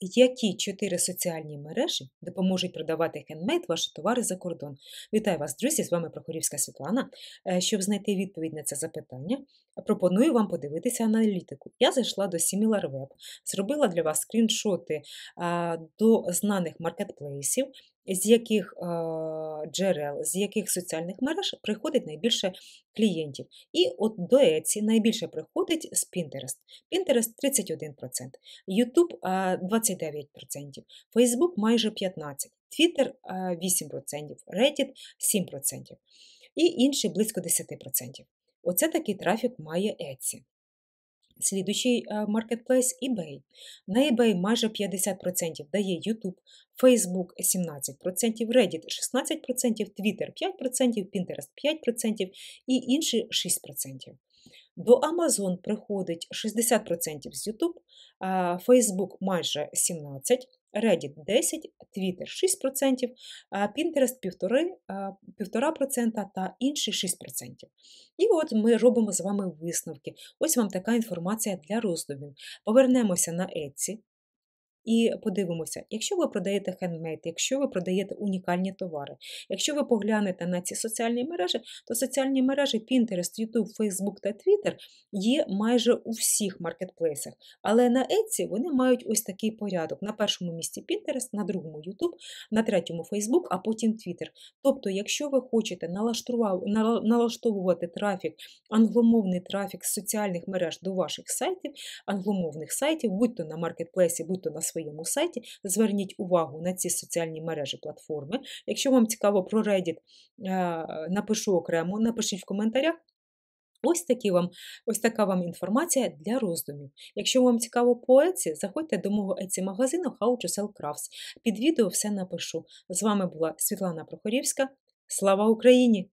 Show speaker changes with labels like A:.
A: Які чотири соціальні мережі допоможуть продавати хендмейд ваші товари за кордон? Вітаю вас, друзі! З вами Прохорівська Світлана. Е, щоб знайти відповідь на це запитання, пропоную вам подивитися аналітику. Я зайшла до SimilarWeb, зробила для вас скріншоти до знаних маркетплейсів з яких е, джерел, з яких соціальних мереж приходить найбільше клієнтів. І от до Еці найбільше приходить з Pinterest. Pinterest 31%, YouTube 29%, е, Facebook майже 15%, Twitter 8%, е, Reddit 7% і інші близько 10%. Оце такий трафік має Еці. Слідуючий маркетплейс eBay. На eBay майже 50% дає YouTube, Facebook 17%, Reddit 16%, Twitter 5%, Pinterest 5% і інші 6%. До Amazon приходить 60% з YouTube, Facebook майже 17%, Reddit 10%, Twitter 6%, Pinterest 1,5%, та інші 6%. І от ми робимо з вами висновки. Ось вам така інформація для роздумів. Повернемося на Etsy і подивимося, якщо ви продаєте хендмейт, якщо ви продаєте унікальні товари, якщо ви поглянете на ці соціальні мережі, то соціальні мережі Pinterest, YouTube, Facebook та Twitter є майже у всіх маркетплейсах. Але на Etsy вони мають ось такий порядок: на першому місці Pinterest, на другому YouTube, на третьому Facebook, а потім Twitter. Тобто, якщо ви хочете налаштовувати трафік, англомовний трафік з соціальних мереж до ваших сайтів, англомовних сайтів, будь-то на маркетплейсі, будь-то на своїх своєму сайті. Зверніть увагу на ці соціальні мережі платформи. Якщо вам цікаво про Reddit, е, напишу окремо, напишіть в коментарях. Ось такі вам, ось така вам інформація для роздумів. Якщо вам цікаво по Еці, заходьте до мого Еці магазину How to Sell Crafts. Під відео все напишу. З вами була Світлана Прохорівська. Слава Україні!